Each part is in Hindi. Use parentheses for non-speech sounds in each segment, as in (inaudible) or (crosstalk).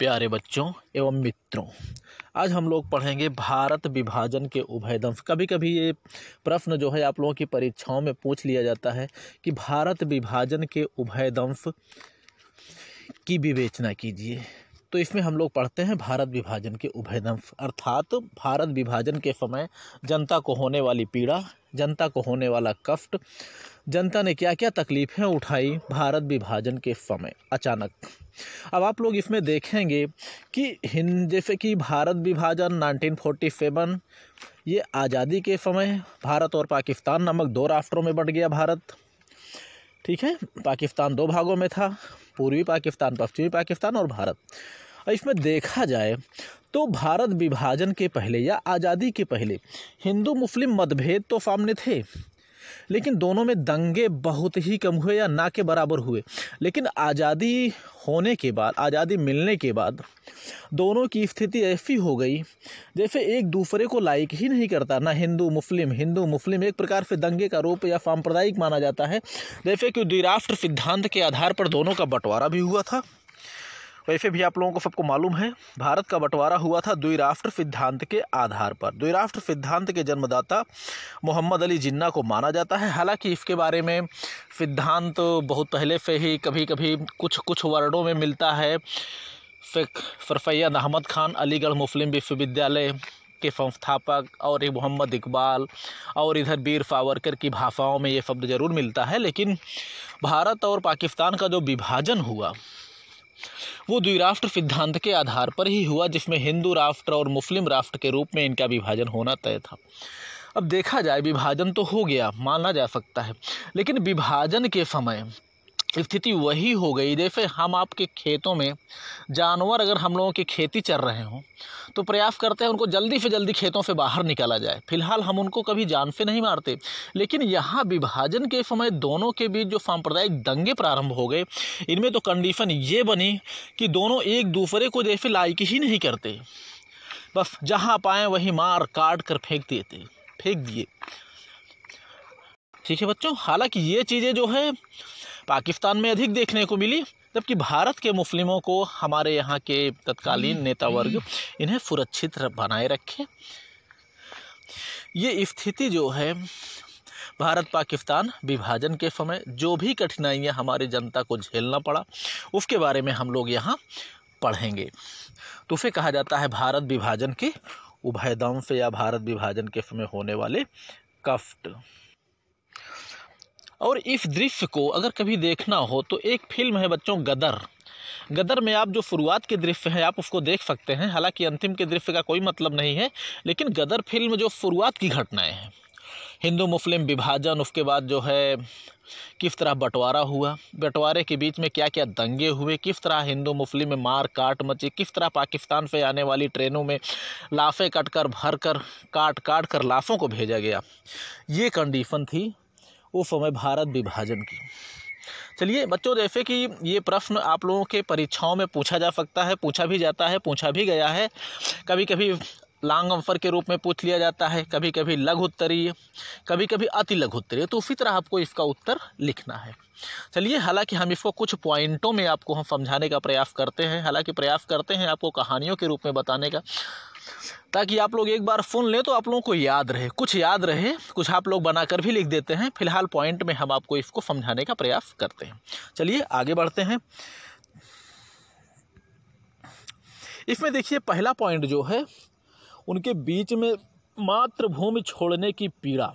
प्यारे बच्चों एवं मित्रों आज हम लोग पढ़ेंगे भारत विभाजन के उभयदंश कभी कभी ये प्रश्न जो है आप लोगों की परीक्षाओं में पूछ लिया जाता है कि भारत विभाजन के उभयदंश की विवेचना कीजिए तो इसमें हम लोग पढ़ते हैं भारत विभाजन के उभयदंश अर्थात भारत विभाजन के समय जनता को होने वाली पीड़ा जनता को होने वाला कष्ट जनता ने क्या क्या तकलीफ़ें उठाई भारत विभाजन के समय अचानक अब आप लोग इसमें देखेंगे कि हिंद जैसे कि भारत विभाजन 1947 ये आज़ादी के समय भारत और पाकिस्तान नामक दो राष्ट्रों में बढ़ गया भारत ठीक है पाकिस्तान दो भागों में था पूर्वी पाकिस्तान पश्चिमी पाकिस्तान और भारत इसमें देखा जाए तो भारत विभाजन के पहले या आज़ादी के पहले हिंदू मुस्लिम मतभेद तो सामने थे लेकिन दोनों में दंगे बहुत ही कम हुए या ना के बराबर हुए लेकिन आज़ादी होने के बाद आज़ादी मिलने के बाद दोनों की स्थिति ऐसी हो गई जैसे एक दूसरे को लाइक ही नहीं करता ना हिंदू मुस्लिम हिंदू मुस्लिम एक प्रकार से दंगे का रूप या सांप्रदायिक माना जाता है जैसे कि द्विराष्ट्र सिद्धांत के आधार पर दोनों का बंटवारा भी हुआ था वैसे तो भी आप लोगों को सबको मालूम है भारत का बंटवारा हुआ था द्वि राष्ट्र सिद्धांत के आधार पर द्वि राष्ट्र सिद्धांत के जन्मदाता मोहम्मद अली जिन्ना को माना जाता है हालांकि इसके बारे में सिद्धांत तो बहुत पहले से ही कभी कभी कुछ कुछ वर्णों में मिलता है शेख सरफैद अहमद खान अलीगढ़ मुस्लिम विश्वविद्यालय के संस्थापक और मोहम्मद इकबाल और इधर वीर सावरकर की भाषाओं में ये शब्द ज़रूर मिलता है लेकिन भारत और पाकिस्तान का जो विभाजन हुआ वो द्विराष्ट्र सिद्धांत के आधार पर ही हुआ जिसमें हिंदू राष्ट्र और मुस्लिम राष्ट्र के रूप में इनका विभाजन होना तय था अब देखा जाए विभाजन तो हो गया माना जा सकता है लेकिन विभाजन के समय स्थिति वही हो गई जैसे हम आपके खेतों में जानवर अगर हम लोगों की खेती चल रहे हों तो प्रयास करते हैं उनको जल्दी से जल्दी खेतों से बाहर निकाला जाए फिलहाल हम उनको कभी जान से नहीं मारते लेकिन यहाँ विभाजन के समय दोनों के बीच जो सांप्रदायिक दंगे प्रारंभ हो गए इनमें तो कंडीशन ये बनी कि दोनों एक दूसरे को जैसे लायक ही नहीं करते बस जहाँ पाएँ वहीं मार काट कर फेंक दिए थे फेंक दिए ठीक है बच्चों हालांकि ये चीज़ें जो है पाकिस्तान में अधिक देखने को मिली जबकि भारत के मुस्लिमों को हमारे यहाँ के तत्कालीन नेता वर्ग इन्हें सुरक्षित बनाए रखे ये स्थिति जो है भारत पाकिस्तान विभाजन के समय जो भी कठिनाइयाँ हमारी जनता को झेलना पड़ा उसके बारे में हम लोग यहाँ पढ़ेंगे तो उसे कहा जाता है भारत विभाजन के से या भारत विभाजन के समय होने वाले कफ्ट और इस दृश्य को अगर कभी देखना हो तो एक फिल्म है बच्चों गदर गदर में आप जो शुरुआत के दृश्य हैं आप उसको देख सकते हैं हालांकि अंतिम के दृश्य का कोई मतलब नहीं है लेकिन गदर फिल्म जो शुरुआत की घटनाएं हैं हिंदू मुस्लिम विभाजन उसके बाद जो है किस तरह बंटवारा हुआ बंटवारे के बीच में क्या क्या दंगे हुए किस तरह हिंदू मुस्लिम में मार काट मची किस तरह पाकिस्तान से आने वाली ट्रेनों में लाफें कट कर भर कर काट काट कर लाफों को भेजा गया ये कंडीशन थी उस समय भारत विभाजन की चलिए बच्चों जैसे कि ये प्रश्न आप लोगों के परीक्षाओं में पूछा जा सकता है पूछा भी जाता है पूछा भी गया है कभी कभी लांग अंफर के रूप में पूछ लिया जाता है कभी कभी लघु उत्तरीय कभी कभी अति लघु उत्तरीय तो उसी तरह आपको इसका उत्तर लिखना है चलिए हालांकि हम इसको कुछ पॉइंटों में आपको हम समझाने का प्रयास करते हैं हालांकि प्रयास करते हैं आपको कहानियों के रूप में बताने का ताकि आप लोग एक बार फ़ोन लें तो आप लोगों को याद रहे कुछ याद रहे कुछ आप लोग बनाकर भी लिख देते हैं फिलहाल पॉइंट में हम आपको इसको समझाने का प्रयास करते हैं चलिए आगे बढ़ते हैं इसमें देखिए पहला पॉइंट जो है उनके बीच में मातृभूमि छोड़ने की पीड़ा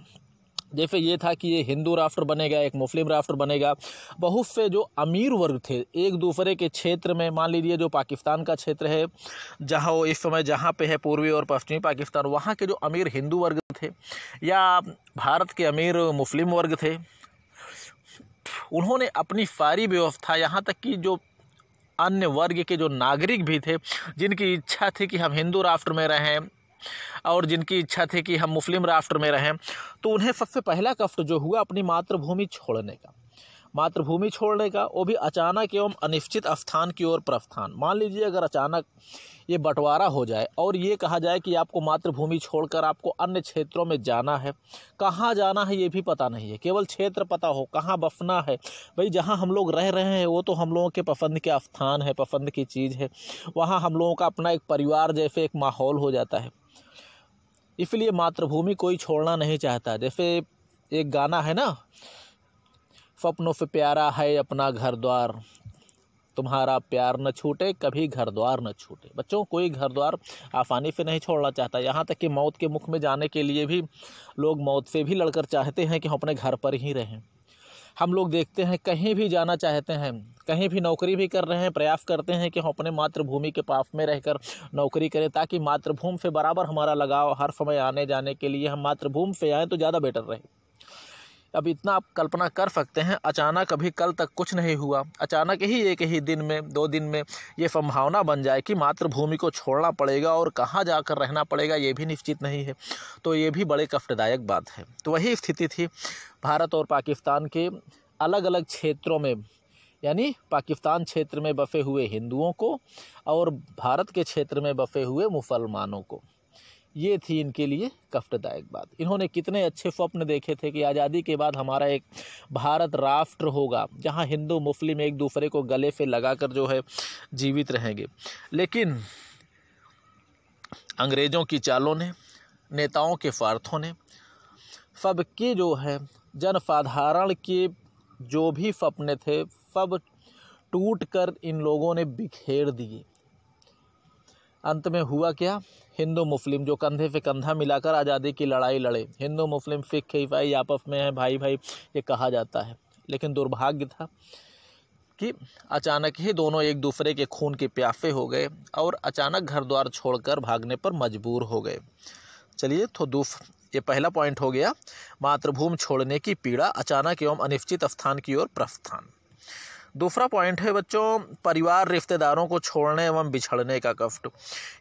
जैसे ये था कि ये हिंदू राष्ट्र बनेगा एक मुस्लिम राष्ट्र बनेगा बहुत से जो अमीर वर्ग थे एक दूसरे के क्षेत्र में मान लीजिए जो पाकिस्तान का क्षेत्र है जहाँ इस समय जहाँ पे है पूर्वी और पश्चिमी पाकिस्तान वहाँ के जो अमीर हिंदू वर्ग थे या भारत के अमीर मुस्लिम वर्ग थे उन्होंने अपनी सारी व्यवस्था यहाँ तक कि जो अन्य वर्ग के जो नागरिक भी थे जिनकी इच्छा थी कि हम हिंदू राष्ट्र में रहें और जिनकी इच्छा थी कि हम मुस्लिम राष्ट्र में रहें तो उन्हें सबसे पहला कष्ट जो हुआ अपनी मातृभूमि छोड़ने का मातृभूमि छोड़ने का वो भी अचानक एवं अनिश्चित स्थान की ओर प्रस्थान मान लीजिए अगर अचानक ये बंटवारा हो जाए और ये कहा जाए कि आपको मातृभूमि छोड़कर आपको अन्य क्षेत्रों में जाना है कहाँ जाना है ये भी पता नहीं है केवल क्षेत्र पता हो कहाँ बसना है भाई जहाँ हम लोग रह रहे हैं वो तो हम लोगों के पसंद के स्थान है पसंद की चीज़ है वहाँ हम लोगों का अपना एक परिवार जैसे एक माहौल हो जाता है इसलिए मातृभूमि कोई छोड़ना नहीं चाहता जैसे एक गाना है ना सपनों से प्यारा है अपना घर द्वार तुम्हारा प्यार न छूटे कभी घर द्वार न छूटे बच्चों कोई घर द्वार आसानी से नहीं छोड़ना चाहता यहाँ तक कि मौत के मुख में जाने के लिए भी लोग मौत से भी लड़कर चाहते हैं कि हम अपने घर पर ही रहें हम लोग देखते हैं कहीं भी जाना चाहते हैं कहीं भी नौकरी भी कर रहे हैं प्रयास करते हैं कि हम अपने मातृभूमि के पास में रहकर नौकरी करें ताकि मातृभूमि से बराबर हमारा लगाव हर समय आने जाने के लिए हम मातृभूमि से आएँ तो ज़्यादा बेटर रहे अब इतना आप कल्पना कर सकते हैं अचानक अभी कल तक कुछ नहीं हुआ अचानक ही एक ही दिन में दो दिन में ये संभावना बन जाए कि मातृभूमि को छोड़ना पड़ेगा और कहाँ जाकर रहना पड़ेगा ये भी निश्चित नहीं है तो ये भी बड़े कष्टदायक बात है तो वही स्थिति थी भारत और पाकिस्तान के अलग अलग क्षेत्रों में यानी पाकिस्तान क्षेत्र में बसे हुए हिंदुओं को और भारत के क्षेत्र में बसे हुए मुसलमानों को ये थी इनके लिए कष्टदायक बात इन्होंने कितने अच्छे स्वप्न देखे थे कि आज़ादी के बाद हमारा एक भारत राष्ट्र होगा जहाँ हिंदू मुस्लिम एक दूसरे को गले से लगाकर जो है जीवित रहेंगे लेकिन अंग्रेज़ों की चालों ने नेताओं के स्वार्थों ने सबके जो है जनसाधारण के जो भी सपने थे सब टूट कर इन लोगों ने बिखेर दिए अंत में हुआ क्या हिंदू मुस्लिम जो कंधे से कंधा मिलाकर आज़ादी की लड़ाई लड़े हिंदू मुस्लिम सिख ईसाई आपस में है भाई भाई ये कहा जाता है लेकिन दुर्भाग्य था कि अचानक ही दोनों एक दूसरे के खून के प्यासे हो गए और अचानक घर द्वार छोड़कर भागने पर मजबूर हो गए चलिए तो दूस ये पहला पॉइंट हो गया मातृभूमि छोड़ने की पीड़ा अचानक एवं अनिश्चित स्थान की ओर प्रस्थान दूसरा पॉइंट है बच्चों परिवार रिश्तेदारों को छोड़ने एवं बिछड़ने का कष्ट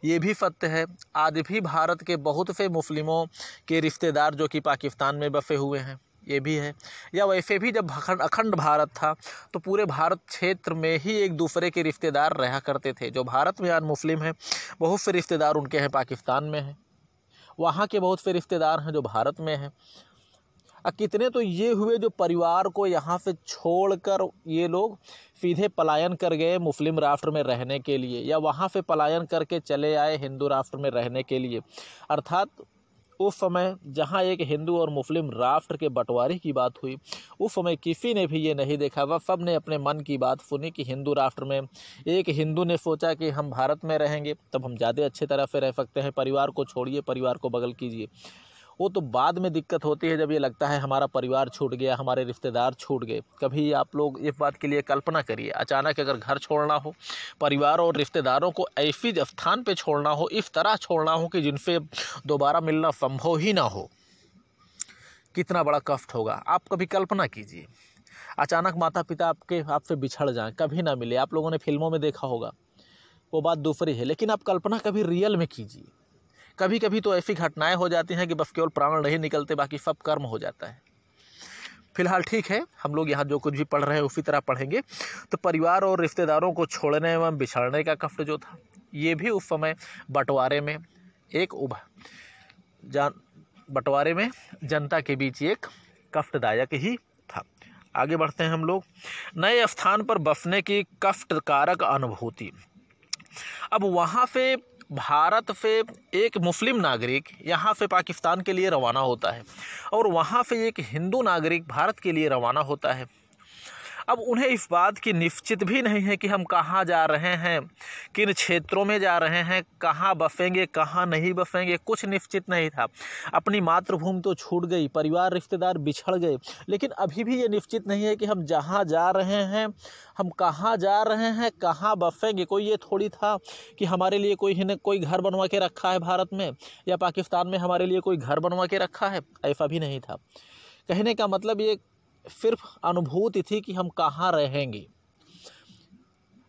ये भी सत्य है आज भी भारत के बहुत से मुस्लिमों के रिश्तेदार जो कि पाकिस्तान में बसे हुए हैं ये भी है या वैसे भी जब अखंड भारत था तो पूरे भारत क्षेत्र में ही एक दूसरे के रिश्तेदार रहा करते थे जो भारत में आज मुस्लिम हैं बहुत से रिश्तेदार उनके हैं पाकिस्तान में हैं वहाँ के बहुत से रिश्तेदार हैं जो भारत में हैं कितने तो ये हुए जो परिवार को यहाँ से छोड़कर ये लोग सीधे पलायन कर गए मुस्लिम राष्ट्र में रहने के लिए या वहाँ से पलायन करके चले आए हिंदू राष्ट्र में रहने के लिए अर्थात उस समय जहाँ एक हिंदू और मुस्लिम राष्ट्र के बंटवारे की बात हुई उस समय किसी ने भी ये नहीं देखा वह सब ने अपने मन की बात सुनी कि हिंदू राष्ट्र में एक हिंदू ने सोचा कि हम भारत में रहेंगे तब हम ज़्यादा अच्छे तरह से रह सकते हैं परिवार को छोड़िए परिवार को बगल कीजिए वो तो बाद में दिक्कत होती है जब ये लगता है हमारा परिवार छूट गया हमारे रिश्तेदार छूट गए कभी आप लोग इस बात के लिए कल्पना करिए अचानक अगर घर छोड़ना हो परिवार और रिश्तेदारों को ऐसी स्थान पर छोड़ना हो इस तरह छोड़ना हो कि जिनसे दोबारा मिलना संभव ही ना हो कितना बड़ा कष्ट होगा आप कभी कल्पना कीजिए अचानक माता पिता आपके आपसे बिछड़ जाएं कभी ना मिले आप लोगों ने फिल्मों में देखा होगा वो बात दूसरी है लेकिन आप कल्पना कभी रियल में कीजिए कभी कभी तो ऐसी घटनाएं हो जाती हैं कि बस केवल प्राण नहीं निकलते बाकी सब कर्म हो जाता है फिलहाल ठीक है हम लोग यहाँ जो कुछ भी पढ़ रहे हैं उसी तरह पढ़ेंगे तो परिवार और रिश्तेदारों को छोड़ने एवं बिछड़ने का कष्ट जो था ये भी उस समय बंटवारे में एक उभ जान बंटवारे में जनता के बीच एक कष्टदायक ही था आगे बढ़ते हैं हम लोग नए स्थान पर बसने की कष्टकारक अनुभूति अब वहाँ से भारत से एक मुस्लिम नागरिक यहाँ से पाकिस्तान के लिए रवाना होता है और वहाँ से एक हिंदू नागरिक भारत के लिए रवाना होता है अब उन्हें इस बात की निश्चित भी नहीं है कि हम कहाँ जा रहे हैं किन क्षेत्रों में जा रहे हैं कहाँ बसेंगे कहाँ नहीं बसेंगे कुछ निश्चित नहीं था अपनी मातृभूमि तो छूट गई परिवार रिश्तेदार बिछड़ गए लेकिन अभी भी ये निश्चित नहीं है कि हम जहाँ जा रहे हैं हम कहाँ जा रहे हैं कहाँ बसेंगे कोई ये थोड़ी था कि हमारे लिए कोई कोई घर बनवा के रखा है भारत में या पाकिस्तान में हमारे लिए कोई घर बनवा के रखा है ऐसा भी नहीं था कहने का मतलब ये सिर्फ अनुभूति थी कि हम कहाँ रहेंगे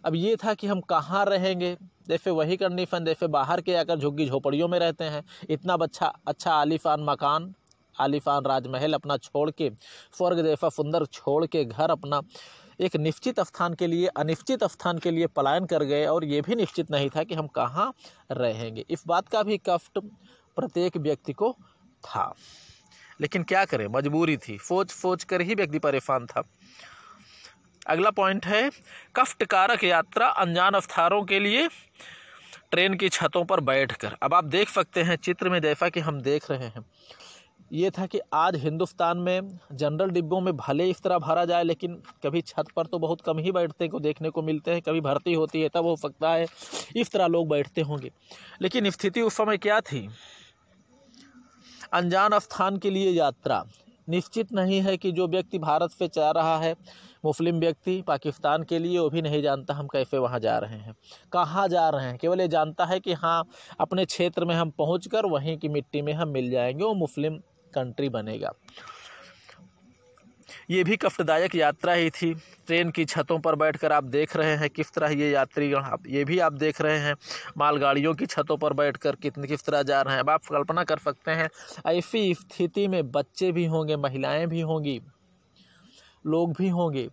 अब ये था कि हम कहाँ रहेंगे जैसे वही कंडीशन जैसे बाहर के आकर झुग्गी झोपड़ियों में रहते हैं इतना अच्छा अच्छा आलिफान मकान आलिफान राजमहल अपना छोड़ के स्वर्ग जैसा सुंदर छोड़ के घर अपना एक निश्चित स्थान के लिए अनिश्चित स्थान के लिए पलायन कर गए और ये भी निश्चित नहीं था कि हम कहाँ रहेंगे इस बात का भी कष्ट प्रत्येक व्यक्ति को था लेकिन क्या करें मजबूरी थी फौज फौज कर ही व्यक्ति परेशान था अगला पॉइंट है कफ्ट कारक यात्रा अनजान अवतारों के लिए ट्रेन की छतों पर बैठकर अब आप देख सकते हैं चित्र में जैसा कि हम देख रहे हैं ये था कि आज हिंदुस्तान में जनरल डिब्बों में भले इस तरह भरा जाए लेकिन कभी छत पर तो बहुत कम ही बैठते को देखने को मिलते हैं कभी भर्ती होती है तब हो सकता है इस तरह लोग बैठते होंगे लेकिन स्थिति उस समय क्या थी अनजान स्थान के लिए यात्रा निश्चित नहीं है कि जो व्यक्ति भारत से जा रहा है मुस्लिम व्यक्ति पाकिस्तान के लिए वो भी नहीं जानता हम कैसे वहाँ जा रहे हैं कहाँ जा रहे हैं केवल ये जानता है कि हाँ अपने क्षेत्र में हम पहुँच वहीं की मिट्टी में हम मिल जाएंगे वो मुस्लिम कंट्री बनेगा ये भी कष्टदायक यात्रा ही थी ट्रेन की छतों पर बैठकर आप देख रहे हैं किस तरह ये यात्रीगण आप ये भी आप देख रहे हैं मालगाड़ियों की छतों पर बैठकर कितनी किस तरह जा रहे हैं अब आप कल्पना कर सकते हैं ऐसी स्थिति में बच्चे भी होंगे महिलाएँ भी होंगी लोग भी होंगे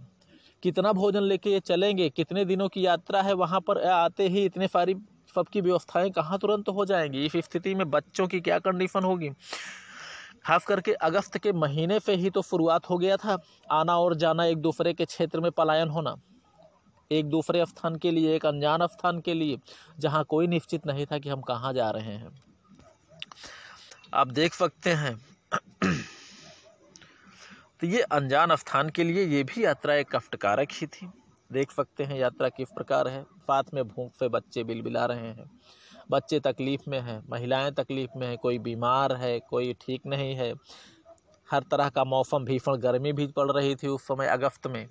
कितना भोजन लेके ये चलेंगे कितने दिनों की यात्रा है वहाँ पर आते ही इतने सारी सबकी व्यवस्थाएँ कहाँ तुरंत हो जाएंगी इस स्थिति में बच्चों की क्या कंडीशन होगी खास करके अगस्त के महीने से ही तो शुरुआत हो गया था आना और जाना एक दूसरे के क्षेत्र में पलायन होना एक दूसरे स्थान के लिए एक अनजान स्थान के लिए जहाँ कोई निश्चित नहीं था कि हम कहाँ जा रहे हैं आप देख सकते हैं (clears throat) तो ये अनजान स्थान के लिए ये भी यात्रा एक कष्टकारक ही थी देख सकते हैं यात्रा किस प्रकार है साथ में भूख से बच्चे बिलबिला रहे हैं बच्चे तकलीफ़ में हैं महिलाएं तकलीफ़ में हैं कोई बीमार है कोई ठीक नहीं है हर तरह का मौसम भीषण गर्मी भी पड़ रही थी उस समय अगस्त में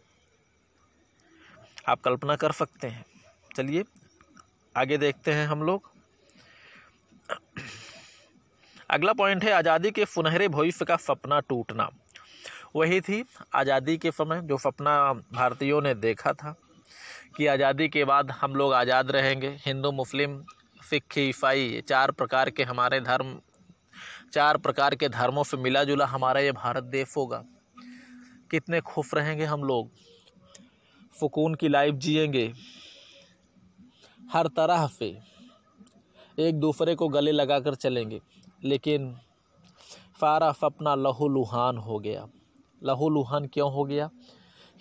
आप कल्पना कर सकते हैं चलिए आगे देखते हैं हम लोग अगला पॉइंट है आज़ादी के सुनहरे भविष्य का सपना टूटना वही थी आज़ादी के समय जो सपना भारतीयों ने देखा था कि आज़ादी के बाद हम लोग आज़ाद रहेंगे हिंदू मुस्लिम सिख ईसाई चार प्रकार के हमारे धर्म चार प्रकार के धर्मों से मिला जुला हमारा ये भारत देश होगा कितने खुश रहेंगे हम लोग सुकून की लाइफ जिएंगे हर तरह से एक दूसरे को गले लगा कर चलेंगे लेकिन सारा सपना लहू लुहान हो गया लहू लुहान क्यों हो गया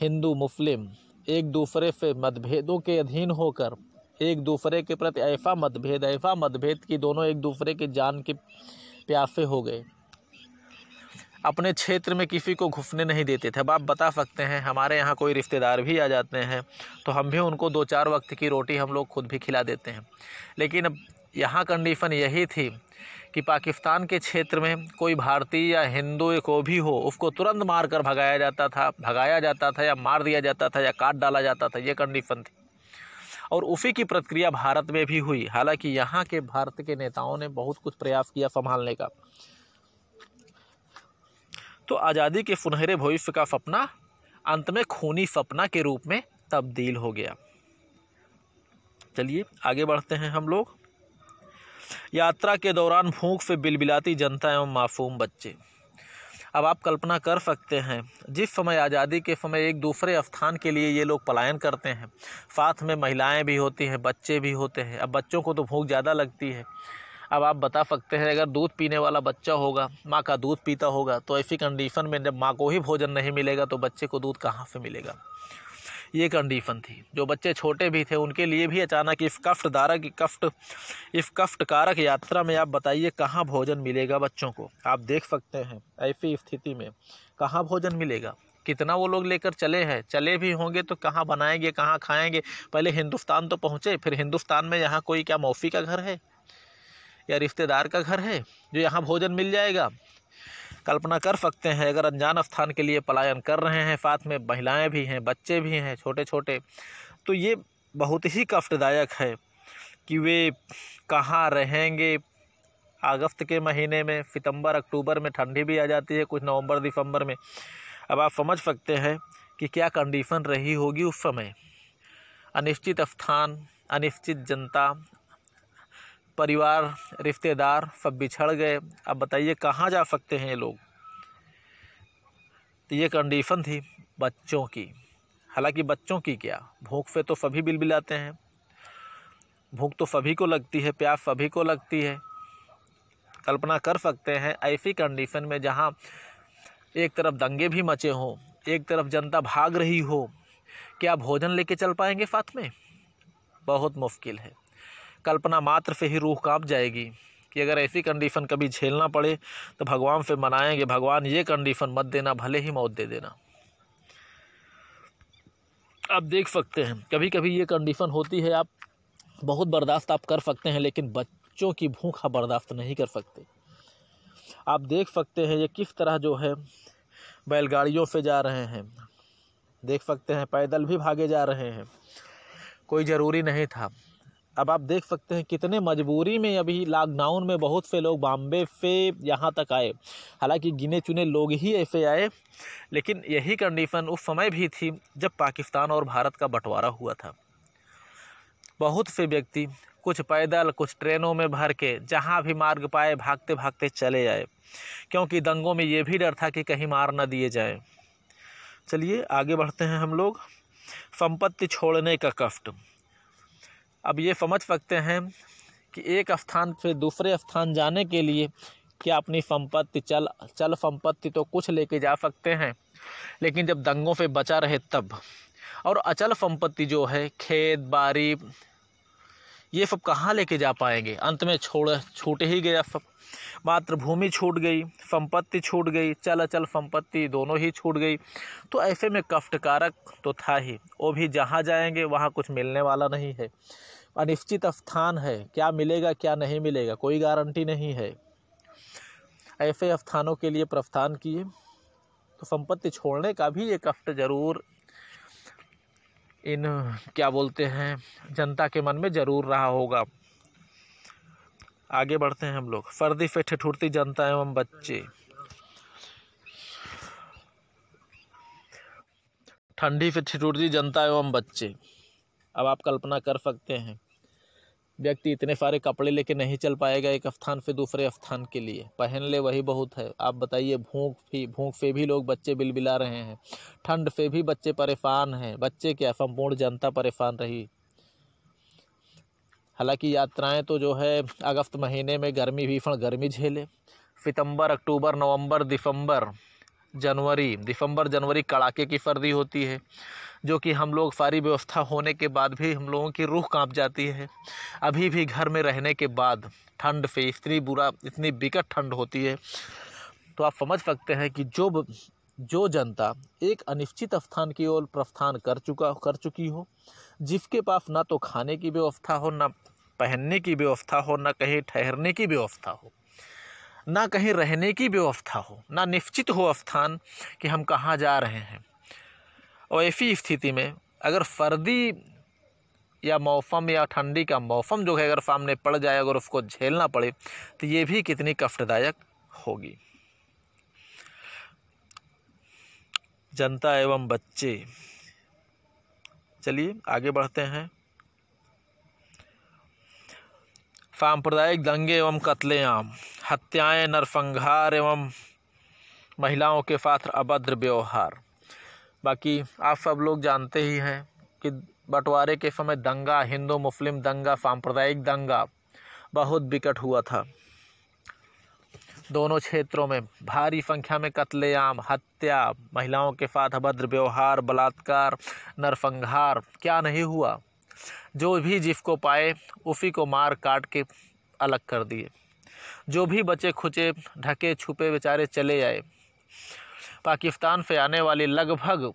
हिंदू मुस्लिम एक दूसरे से मतभेदों के अधीन होकर एक दूसरे के प्रति ऐसा मतभेद ऐसा मतभेद कि दोनों एक दूसरे के जान के प्यासे हो गए अपने क्षेत्र में किसी को घुसने नहीं देते थे अब आप बता सकते हैं हमारे यहाँ कोई रिश्तेदार भी आ जाते हैं तो हम भी उनको दो चार वक्त की रोटी हम लोग खुद भी खिला देते हैं लेकिन अब यहाँ कंडीशन यही थी कि पाकिस्तान के क्षेत्र में कोई भारतीय या हिंदू को भी हो उसको तुरंत मार कर भगाया जाता था भगाया जाता था या मार दिया जाता था या काट डाला जाता था ये कंडीशन थी और उसी की प्रतिक्रिया भारत में भी हुई हालांकि यहाँ के भारत के नेताओं ने बहुत कुछ प्रयास किया संभालने का तो आज़ादी के सुनहरे भविष्य का सपना अंत में खूनी सपना के रूप में तब्दील हो गया चलिए आगे बढ़ते हैं हम लोग यात्रा के दौरान भूख से बिलबिलाती जनता एवं मासूम बच्चे अब आप कल्पना कर सकते हैं जिस समय आज़ादी के समय एक दूसरे स्थान के लिए ये लोग पलायन करते हैं साथ में महिलाएं भी होती हैं बच्चे भी होते हैं अब बच्चों को तो भूख ज़्यादा लगती है अब आप बता सकते हैं अगर दूध पीने वाला बच्चा होगा माँ का दूध पीता होगा तो ऐसी कंडीशन में जब माँ को ही भोजन नहीं मिलेगा तो बच्चे को दूध कहाँ से मिलेगा ये कंडीशन थी जो बच्चे छोटे भी थे उनके लिए भी अचानक इस कफ्ट दारक कफ्ट इस कफ्ट कारक यात्रा में आप बताइए कहाँ भोजन मिलेगा बच्चों को आप देख सकते हैं ऐसी स्थिति में कहाँ भोजन मिलेगा कितना वो लोग लेकर चले हैं चले भी होंगे तो कहाँ बनाएंगे कहाँ खाएंगे पहले हिंदुस्तान तो पहुँचे फिर हिंदुस्तान में यहाँ कोई क्या मौसी का घर है या रिश्तेदार का घर है जो यहाँ भोजन मिल जाएगा कल्पना कर सकते हैं अगर अनजान स्थान के लिए पलायन कर रहे हैं साथ में महिलाएँ भी हैं बच्चे भी हैं छोटे छोटे तो ये बहुत ही कष्टदायक है कि वे कहाँ रहेंगे अगस्त के महीने में सितंबर अक्टूबर में ठंडी भी आ जाती है कुछ नवंबर दिसंबर में अब आप समझ सकते हैं कि क्या कंडीशन रही होगी उस समय अनिश्चित स्थान अनिश्चित जनता परिवार रिश्तेदार सब बिछड़ गए अब बताइए कहाँ जा सकते हैं ये लोग तो ये कंडीशन थी बच्चों की हालांकि बच्चों की क्या भूख से तो सभी बिल बिलाते हैं भूख तो सभी को लगती है प्यास सभी को लगती है कल्पना कर सकते हैं ऐसी कंडीशन में जहाँ एक तरफ दंगे भी मचे हों एक तरफ जनता भाग रही हो क्या भोजन लेके चल पाएंगे साथ में बहुत मुश्किल है कल्पना मात्र से ही रूह कांप जाएगी कि अगर ऐसी कंडीशन कभी झेलना पड़े तो भगवान से मनाएंगे भगवान ये कंडीशन मत देना भले ही मौत दे देना आप देख सकते हैं कभी कभी ये कंडीशन होती है आप बहुत बर्दाश्त आप कर सकते हैं लेकिन बच्चों की भूख आप बर्दाश्त नहीं कर सकते आप देख सकते हैं ये किस तरह जो है बैलगाड़ियों से जा रहे हैं देख सकते हैं पैदल भी भागे जा रहे हैं कोई ज़रूरी नहीं था अब आप देख सकते हैं कितने मजबूरी में अभी लॉकडाउन में बहुत से लोग बॉम्बे से यहाँ तक आए हालांकि गिने चुने लोग ही ऐसे आए लेकिन यही कंडीशन उस समय भी थी जब पाकिस्तान और भारत का बंटवारा हुआ था बहुत से व्यक्ति कुछ पैदल कुछ ट्रेनों में भर के जहाँ भी मार्ग पाए भागते भागते चले आए क्योंकि दंगों में ये भी डर था कि कहीं मार ना दिए जाए चलिए आगे बढ़ते हैं हम लोग संपत्ति छोड़ने का कष्ट अब ये समझ सकते हैं कि एक स्थान से दूसरे स्थान जाने के लिए क्या अपनी संपत्ति चल चल संपत्ति तो कुछ लेके जा सकते हैं लेकिन जब दंगों से बचा रहे तब और अचल संपत्ति जो है खेत बारी ये सब कहाँ लेके जा पाएंगे अंत में छोड़ छूट ही गया सब मातृभूमि छूट गई संपत्ति छूट गई चल अचल संपत्ति दोनों ही छूट गई तो ऐसे में कष्टकारक तो था ही वो भी जहाँ जाएंगे वहाँ कुछ मिलने वाला नहीं है अनिश्चित स्थान है क्या मिलेगा क्या नहीं मिलेगा कोई गारंटी नहीं है ऐसे स्थानों के लिए प्रस्थान किए तो संपत्ति छोड़ने का भी ये कष्ट जरूर इन क्या बोलते हैं जनता के मन में ज़रूर रहा होगा आगे बढ़ते हैं हम लोग फर्दी फे ठिठुरती जनता एवं बच्चे ठंडी फिर ठिठुरती जनता एवं बच्चे अब आप कल्पना कर सकते हैं व्यक्ति इतने सारे कपड़े लेके नहीं चल पाएगा एक स्थान से दूसरे स्थान के लिए पहन ले वही बहुत है आप बताइए भूख भी भूख से भी लोग बच्चे बिलबिला रहे हैं ठंड से भी बच्चे परेशान हैं बच्चे क्या संपूर्ण जनता परेशान रही हालांकि यात्राएं तो जो है अगस्त महीने में गर्मी भीषण गर्मी झेले सितंबर अक्टूबर नवंबर दिसंबर जनवरी दिसंबर जनवरी कड़ाके की सर्दी होती है जो कि हम लोग सारी व्यवस्था होने के बाद भी हम लोगों की रूह कांप जाती है अभी भी घर में रहने के बाद ठंड से इतनी बुरा इतनी बिकट ठंड होती है तो आप समझ सकते हैं कि जो जो जनता एक अनिश्चित स्थान की ओर प्रस्थान कर चुका कर चुकी हो जिसके पास ना तो खाने की व्यवस्था हो ना पहनने की व्यवस्था हो ना कहीं ठहरने की व्यवस्था हो ना कहीं रहने की व्यवस्था हो ना निश्चित हो स्थान कि हम कहाँ जा रहे हैं और ऐसी स्थिति में अगर सर्दी या मौसम या ठंडी का मौसम जो है अगर सामने पड़ जाए अगर उसको झेलना पड़े तो ये भी कितनी कष्टदायक होगी जनता एवं बच्चे चलिए आगे बढ़ते हैं साम्प्रदायिक दंगे एवं कत्लेआम हत्याएं नरसंहार एवं महिलाओं के साथ अभद्र व्यवहार बाकी आप सब लोग जानते ही हैं कि बंटवारे के समय दंगा हिंदू मुस्लिम दंगा सांप्रदायिक दंगा बहुत विकट हुआ था दोनों क्षेत्रों में भारी संख्या में कत्लेआम हत्या महिलाओं के साथ अभद्र व्यवहार बलात्कार नरसंहार क्या नहीं हुआ जो भी जिसको पाए उसी को मार काट के अलग कर दिए जो भी बचे खुचे ढके छुपे बेचारे चले आए पाकिस्तान से आने वाले लगभग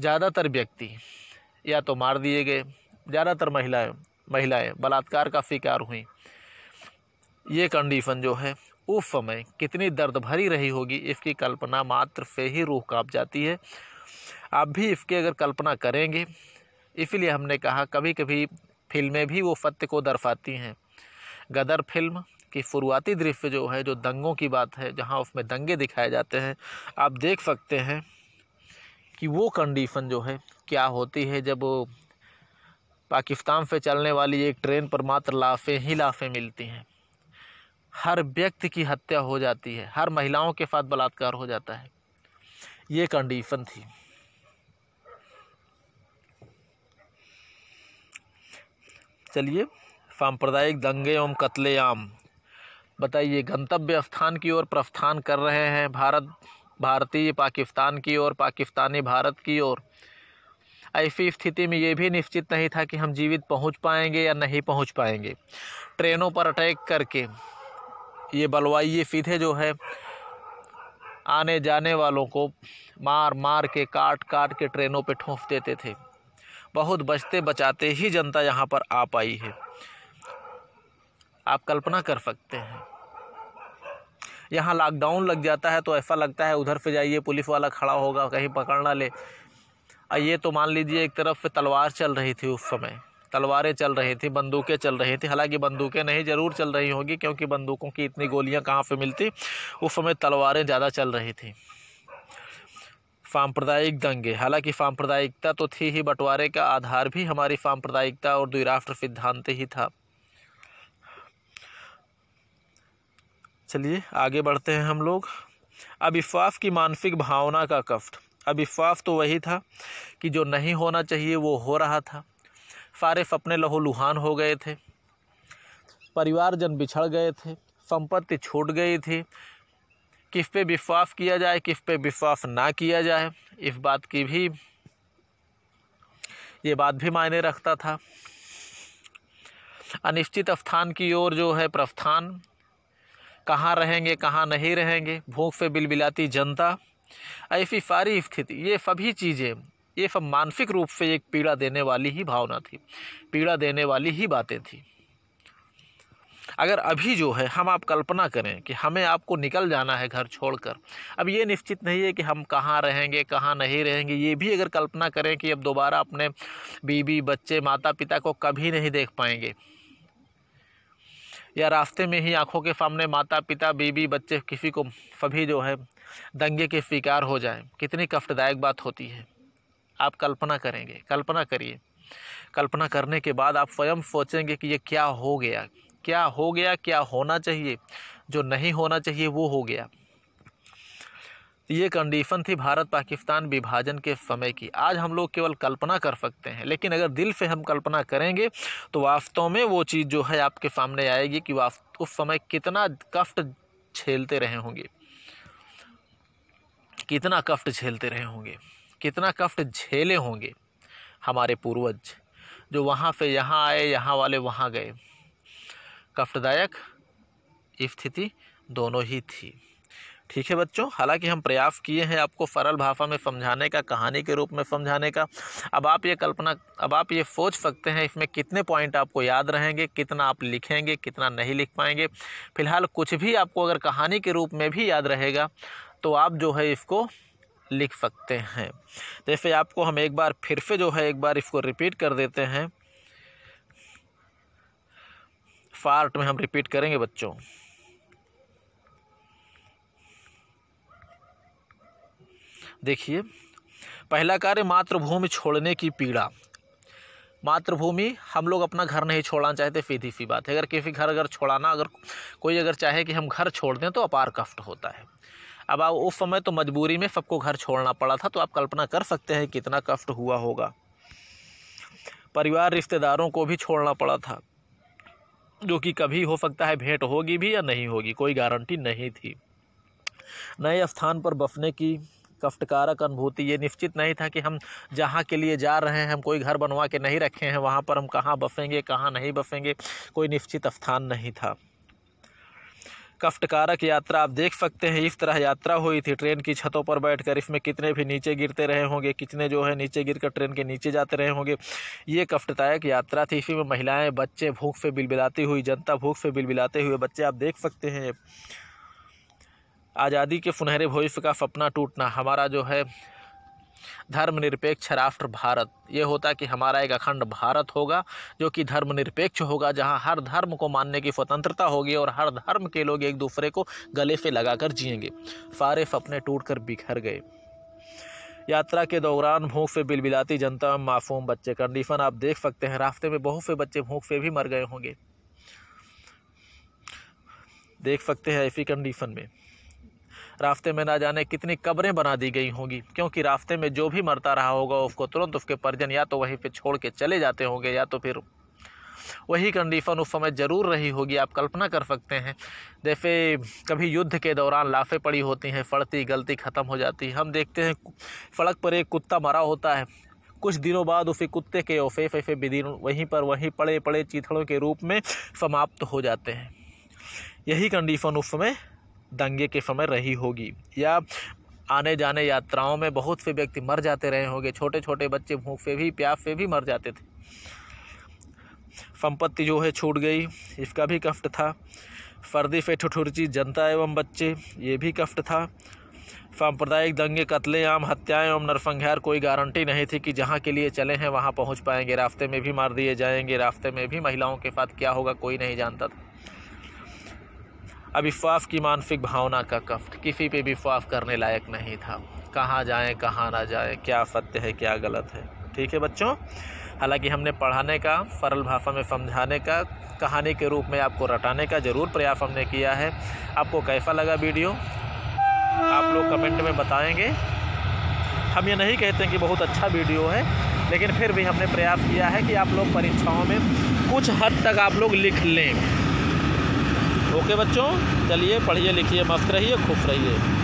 ज़्यादातर व्यक्ति या तो मार दिए गए ज़्यादातर महिलाएं महिलाएं बलात्कार का शिकार हुई ये कंडीशन जो है उस समय कितनी दर्द भरी रही होगी इसकी कल्पना मात्र से ही रूह काँप जाती है आप भी इसके अगर कल्पना करेंगे इसलिए हमने कहा कभी कभी फिल्में भी वो सत्य को दर्शाती हैं गदर फिल्म की शुरुआती दृश्य जो है जो दंगों की बात है जहाँ उसमें दंगे दिखाए जाते हैं आप देख सकते हैं कि वो कंडीशन जो है क्या होती है जब पाकिस्तान से चलने वाली एक ट्रेन पर मात्र लाफें ही लाफें मिलती हैं हर व्यक्ति की हत्या हो जाती है हर महिलाओं के साथ बलात्कार हो जाता है ये कंडीशन थी चलिए सांप्रदायिक दंगे एवं कत्लेआम बताइए गंतव्य स्थान की ओर प्रस्थान कर रहे हैं भारत भारतीय पाकिस्तान की ओर पाकिस्तानी भारत की ओर ऐसी स्थिति में ये भी निश्चित नहीं था कि हम जीवित पहुंच पाएंगे या नहीं पहुंच पाएंगे ट्रेनों पर अटैक करके ये बलवाइए सीधे जो है आने जाने वालों को मार मार के काट काट के ट्रेनों पे ठोंस देते थे बहुत बचते बचाते ही जनता यहाँ पर आ पाई है आप कल्पना कर सकते हैं यहाँ लॉकडाउन लग जाता है तो ऐसा लगता है उधर से जाइए पुलिस वाला खड़ा होगा कहीं पकड़ ना ले ये तो मान लीजिए एक तरफ से तलवार चल रही थी उस समय तलवारें चल रही थी बंदूकें चल रही थी हालांकि बंदूकें नहीं ज़रूर चल रही होंगी क्योंकि बंदूकों की इतनी गोलियां कहाँ पे मिलती उस समय तलवारें ज़्यादा चल रही थी साम्प्रदायिक दंगे हालांकि साम्प्रदायिकता तो थी ही बंटवारे का आधार भी हमारी साम्प्रदायिकता और द्विराष्ट्र सिद्धांत ही था चलिए आगे बढ़ते हैं हम लोग अविश्वास की मानसिक भावना का कष्ट अविश्वास तो वही था कि जो नहीं होना चाहिए वो हो रहा था सारे सपने लहूलुहान हो गए थे परिवारजन बिछड़ गए थे संपत्ति छूट गई थी किस पे विश्वास किया जाए किस पे विश्वास ना किया जाए इस बात की भी ये बात भी मायने रखता था अनिश्चित स्थान की ओर जो है प्रस्थान कहाँ रहेंगे कहाँ नहीं रहेंगे भूख से बिलबिलाती जनता ऐसी सारी स्थिति ये सभी चीज़ें ये सब मानसिक रूप से एक पीड़ा देने वाली ही भावना थी पीड़ा देने वाली ही बातें थी अगर अभी जो है हम आप कल्पना करें कि हमें आपको निकल जाना है घर छोड़कर अब ये निश्चित नहीं है कि हम कहाँ रहेंगे कहाँ नहीं रहेंगे ये भी अगर कल्पना करें कि अब दोबारा अपने बीबी बच्चे माता पिता को कभी नहीं देख पाएंगे या रास्ते में ही आंखों के सामने माता पिता बीबी बच्चे किसी को सभी जो है दंगे के शिकार हो जाए कितनी कष्टदायक बात होती है आप कल्पना करेंगे कल्पना करिए कल्पना करने के बाद आप स्वयं सोचेंगे कि ये क्या हो गया क्या हो गया क्या होना चाहिए जो नहीं होना चाहिए वो हो गया ये कंडीशन थी भारत पाकिस्तान विभाजन के समय की आज हम लोग केवल कल्पना कर सकते हैं लेकिन अगर दिल से हम कल्पना करेंगे तो वास्तव में वो चीज़ जो है आपके सामने आएगी कि उस समय कितना कष्ट झेलते रहे होंगे कितना कष्ट झेलते रहे होंगे कितना कष्ट झेले होंगे हमारे पूर्वज जो वहाँ से यहाँ आए यहाँ वाले वहाँ गए कष्टदायक स्थिति दोनों ही थी ठीक है बच्चों हालांकि हम प्रयास किए हैं आपको सरल भाषा में समझाने का कहानी के रूप में समझाने का अब आप ये कल्पना अब आप ये सोच सकते हैं इसमें कितने पॉइंट आपको याद रहेंगे कितना आप लिखेंगे कितना नहीं लिख पाएंगे फिलहाल कुछ भी आपको अगर कहानी के रूप में भी याद रहेगा तो आप जो है इसको लिख सकते हैं जैसे आपको हम एक बार फिर से जो है एक बार इसको रिपीट कर देते हैं पार्ट में हम रिपीट करेंगे बच्चों देखिए पहला कार्य मातृभूमि छोड़ने की पीड़ा मातृभूमि हम लोग अपना घर नहीं छोड़ना चाहते सीधी सी बात है अगर किसी घर अगर छोड़ाना अगर कोई अगर चाहे कि हम घर छोड़ दें तो अपार कष्ट होता है अब आप उस समय तो मजबूरी में सबको घर छोड़ना पड़ा था तो आप कल्पना कर सकते हैं कितना कष्ट हुआ होगा परिवार रिश्तेदारों को भी छोड़ना पड़ा था जो कि कभी हो सकता है भेंट होगी भी या नहीं होगी कोई गारंटी नहीं थी नए स्थान पर बफने की कष्टकारक अनुभूति ये निश्चित नहीं था कि हम जहाँ के लिए जा रहे हैं हम कोई घर बनवा के नहीं रखे हैं वहाँ पर हम कहाँ बसेंगे कहाँ नहीं बसेंगे कोई निश्चित स्थान नहीं था कफ्टकारक यात्रा आप देख सकते हैं इस तरह यात्रा हुई थी ट्रेन की छतों पर बैठकर इसमें कितने भी नीचे गिरते रहे होंगे कितने जो है नीचे गिरकर ट्रेन के नीचे जाते रहे होंगे ये कफ्टदायक यात्रा थी इसी में महिलाएँ बच्चे भूख से बिलबिलाती हुई जनता भूख से बिलबिलाते हुए बच्चे आप देख सकते हैं आज़ादी के सुनहरे भविष्य का सपना टूटना हमारा जो है धर्मनिरपेक्ष राष्ट्र भारत ये होता कि हमारा एक अखंड भारत होगा जो कि धर्मनिरपेक्ष होगा जहां हर धर्म को मानने की स्वतंत्रता होगी और हर धर्म के लोग एक दूसरे को गले से लगाकर जिएंगे फारिफ अपने टूट बिखर गए यात्रा के दौरान भूख से बिलबिलाती जनता में मासूम बच्चे कंडीशन आप देख सकते हैं रास्ते में बहुत से बच्चे भूख से भी मर गए होंगे देख सकते हैं ऐसी कंडीशन में रास्ते में ना जाने कितनी कब्रें बना दी गई होंगी क्योंकि रास्ते में जो भी मरता रहा होगा उसको तुरंत उसके परिजन या तो वहीं पर छोड़ के चले जाते होंगे या तो फिर वही कंडीशन उस समय ज़रूर रही होगी आप कल्पना कर सकते हैं जैसे कभी युद्ध के दौरान लाफें पड़ी होती हैं फड़ती गलती ख़त्म हो जाती है हम देखते हैं सड़क पर एक कुत्ता मरा होता है कुछ दिनों बाद उसी कुत्ते के ओफे फेफे बिदिन वहीं पर वहीं पड़े पड़े चीथड़ों के रूप में समाप्त हो जाते हैं यही कंडीशन उस समय दंगे के समय रही होगी या आने जाने यात्राओं में बहुत से व्यक्ति मर जाते रहे होंगे छोटे छोटे बच्चे भूख से भी प्यास से भी मर जाते थे संपत्ति जो है छूट गई इसका भी कष्ट था फर्दी से ठुठुरची जनता एवं बच्चे ये भी कष्ट था साम्प्रदायिक दंगे कत्लेआम हत्याएं एवं नरसंहार कोई गारंटी नहीं थी कि जहां के लिए चले हैं वहां पहुंच पाएंगे रास्ते में भी मार दिए जाएंगे रास्ते में भी महिलाओं के साथ क्या होगा कोई नहीं जानता था अब इफ़ाफ़ की मानसिक भावना का कफ किसी पे भी इफ़ाफ़ करने लायक नहीं था कहाँ जाएँ कहाँ ना जाएँ क्या सत्य है क्या गलत है ठीक है बच्चों हालांकि हमने पढ़ाने का सरल भाषा में समझाने का कहानी के रूप में आपको रटाने का ज़रूर प्रयास हमने किया है आपको कैसा लगा वीडियो आप लोग कमेंट में बताएंगे हम ये नहीं कहते कि बहुत अच्छा वीडियो है लेकिन फिर भी हमने प्रयास किया है कि आप लोग परीक्षाओं में कुछ हद तक आप लोग लिख लें ओके बच्चों चलिए पढ़िए लिखिए मस्त रहिए खुश रहिए